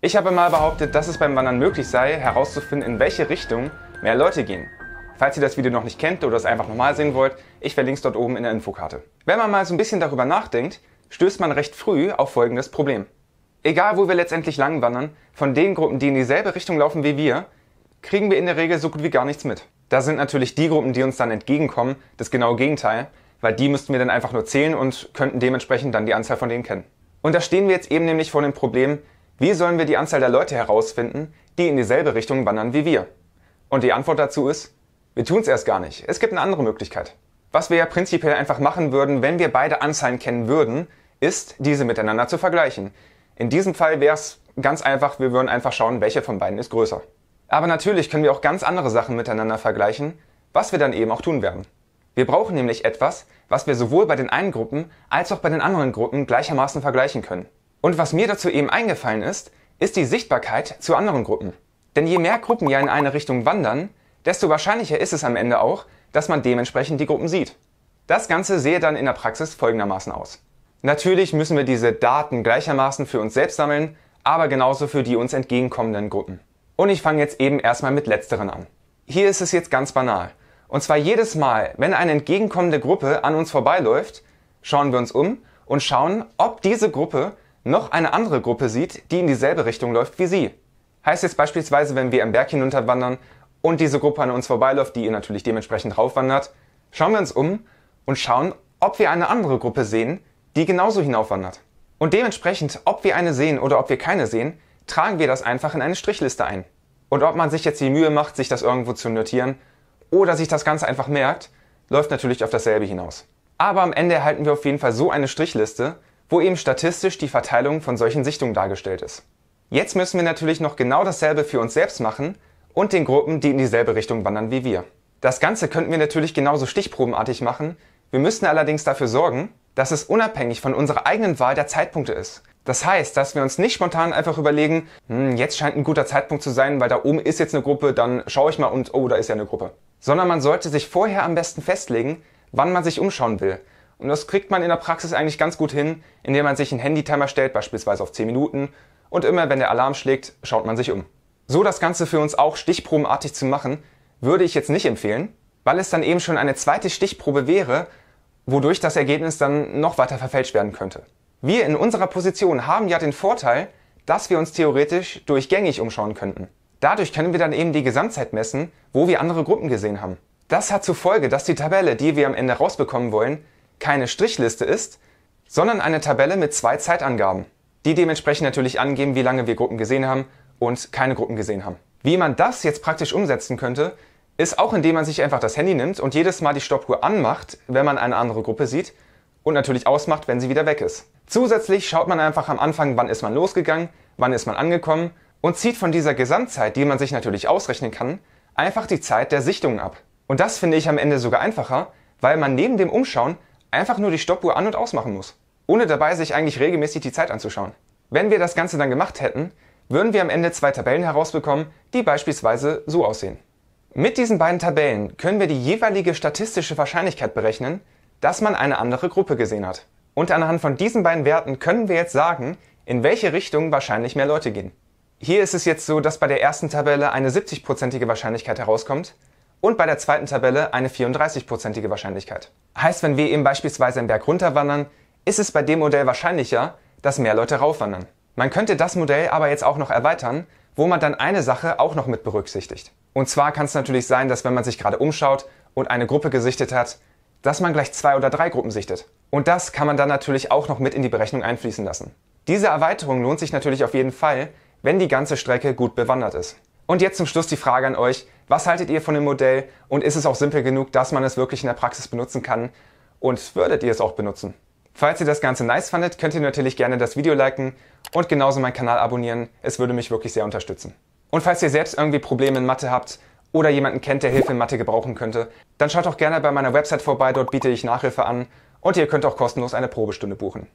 Ich habe mal behauptet, dass es beim Wandern möglich sei, herauszufinden, in welche Richtung mehr Leute gehen. Falls ihr das Video noch nicht kennt oder es einfach nochmal sehen wollt, ich verlinke es dort oben in der Infokarte. Wenn man mal so ein bisschen darüber nachdenkt, stößt man recht früh auf folgendes Problem. Egal wo wir letztendlich lang wandern, von den Gruppen, die in dieselbe Richtung laufen wie wir, kriegen wir in der Regel so gut wie gar nichts mit. Da sind natürlich die Gruppen, die uns dann entgegenkommen, das genaue Gegenteil, weil die müssten wir dann einfach nur zählen und könnten dementsprechend dann die Anzahl von denen kennen. Und da stehen wir jetzt eben nämlich vor dem Problem, wie sollen wir die Anzahl der Leute herausfinden, die in dieselbe Richtung wandern wie wir? Und die Antwort dazu ist, wir tun es erst gar nicht. Es gibt eine andere Möglichkeit. Was wir ja prinzipiell einfach machen würden, wenn wir beide Anzahlen kennen würden, ist, diese miteinander zu vergleichen. In diesem Fall wäre es ganz einfach, wir würden einfach schauen, welche von beiden ist größer. Aber natürlich können wir auch ganz andere Sachen miteinander vergleichen, was wir dann eben auch tun werden. Wir brauchen nämlich etwas, was wir sowohl bei den einen Gruppen als auch bei den anderen Gruppen gleichermaßen vergleichen können. Und was mir dazu eben eingefallen ist, ist die Sichtbarkeit zu anderen Gruppen. Denn je mehr Gruppen ja in eine Richtung wandern, desto wahrscheinlicher ist es am Ende auch, dass man dementsprechend die Gruppen sieht. Das Ganze sehe dann in der Praxis folgendermaßen aus. Natürlich müssen wir diese Daten gleichermaßen für uns selbst sammeln, aber genauso für die uns entgegenkommenden Gruppen. Und ich fange jetzt eben erstmal mit letzteren an. Hier ist es jetzt ganz banal. Und zwar jedes Mal, wenn eine entgegenkommende Gruppe an uns vorbeiläuft, schauen wir uns um und schauen, ob diese Gruppe noch eine andere Gruppe sieht, die in dieselbe Richtung läuft wie sie. Heißt jetzt beispielsweise, wenn wir am Berg hinunterwandern und diese Gruppe an uns vorbeiläuft, die ihr natürlich dementsprechend raufwandert, schauen wir uns um und schauen, ob wir eine andere Gruppe sehen, die genauso hinaufwandert. Und dementsprechend, ob wir eine sehen oder ob wir keine sehen, tragen wir das einfach in eine Strichliste ein. Und ob man sich jetzt die Mühe macht, sich das irgendwo zu notieren oder sich das Ganze einfach merkt, läuft natürlich auf dasselbe hinaus. Aber am Ende erhalten wir auf jeden Fall so eine Strichliste, wo eben statistisch die Verteilung von solchen Sichtungen dargestellt ist. Jetzt müssen wir natürlich noch genau dasselbe für uns selbst machen und den Gruppen, die in dieselbe Richtung wandern wie wir. Das Ganze könnten wir natürlich genauso stichprobenartig machen, wir müssen allerdings dafür sorgen, dass es unabhängig von unserer eigenen Wahl der Zeitpunkte ist. Das heißt, dass wir uns nicht spontan einfach überlegen, hm, jetzt scheint ein guter Zeitpunkt zu sein, weil da oben ist jetzt eine Gruppe, dann schaue ich mal und oh, da ist ja eine Gruppe. Sondern man sollte sich vorher am besten festlegen, wann man sich umschauen will und das kriegt man in der Praxis eigentlich ganz gut hin, indem man sich einen Handytimer stellt, beispielsweise auf 10 Minuten. Und immer, wenn der Alarm schlägt, schaut man sich um. So das Ganze für uns auch stichprobenartig zu machen, würde ich jetzt nicht empfehlen, weil es dann eben schon eine zweite Stichprobe wäre, wodurch das Ergebnis dann noch weiter verfälscht werden könnte. Wir in unserer Position haben ja den Vorteil, dass wir uns theoretisch durchgängig umschauen könnten. Dadurch können wir dann eben die Gesamtzeit messen, wo wir andere Gruppen gesehen haben. Das hat zur Folge, dass die Tabelle, die wir am Ende rausbekommen wollen, keine Strichliste ist, sondern eine Tabelle mit zwei Zeitangaben, die dementsprechend natürlich angeben, wie lange wir Gruppen gesehen haben und keine Gruppen gesehen haben. Wie man das jetzt praktisch umsetzen könnte, ist auch, indem man sich einfach das Handy nimmt und jedes Mal die Stoppuhr anmacht, wenn man eine andere Gruppe sieht und natürlich ausmacht, wenn sie wieder weg ist. Zusätzlich schaut man einfach am Anfang, wann ist man losgegangen, wann ist man angekommen und zieht von dieser Gesamtzeit, die man sich natürlich ausrechnen kann, einfach die Zeit der Sichtungen ab. Und das finde ich am Ende sogar einfacher, weil man neben dem Umschauen einfach nur die Stoppuhr an- und ausmachen muss, ohne dabei sich eigentlich regelmäßig die Zeit anzuschauen. Wenn wir das Ganze dann gemacht hätten, würden wir am Ende zwei Tabellen herausbekommen, die beispielsweise so aussehen. Mit diesen beiden Tabellen können wir die jeweilige statistische Wahrscheinlichkeit berechnen, dass man eine andere Gruppe gesehen hat. Und anhand von diesen beiden Werten können wir jetzt sagen, in welche Richtung wahrscheinlich mehr Leute gehen. Hier ist es jetzt so, dass bei der ersten Tabelle eine 70-prozentige Wahrscheinlichkeit herauskommt, und bei der zweiten Tabelle eine 34-prozentige Wahrscheinlichkeit. Heißt, wenn wir eben beispielsweise einen Berg runterwandern, ist es bei dem Modell wahrscheinlicher, dass mehr Leute raufwandern. Man könnte das Modell aber jetzt auch noch erweitern, wo man dann eine Sache auch noch mit berücksichtigt. Und zwar kann es natürlich sein, dass wenn man sich gerade umschaut und eine Gruppe gesichtet hat, dass man gleich zwei oder drei Gruppen sichtet. Und das kann man dann natürlich auch noch mit in die Berechnung einfließen lassen. Diese Erweiterung lohnt sich natürlich auf jeden Fall, wenn die ganze Strecke gut bewandert ist. Und jetzt zum Schluss die Frage an euch, was haltet ihr von dem Modell und ist es auch simpel genug, dass man es wirklich in der Praxis benutzen kann? Und würdet ihr es auch benutzen? Falls ihr das Ganze nice fandet, könnt ihr natürlich gerne das Video liken und genauso meinen Kanal abonnieren. Es würde mich wirklich sehr unterstützen. Und falls ihr selbst irgendwie Probleme in Mathe habt oder jemanden kennt, der Hilfe in Mathe gebrauchen könnte, dann schaut auch gerne bei meiner Website vorbei, dort biete ich Nachhilfe an und ihr könnt auch kostenlos eine Probestunde buchen.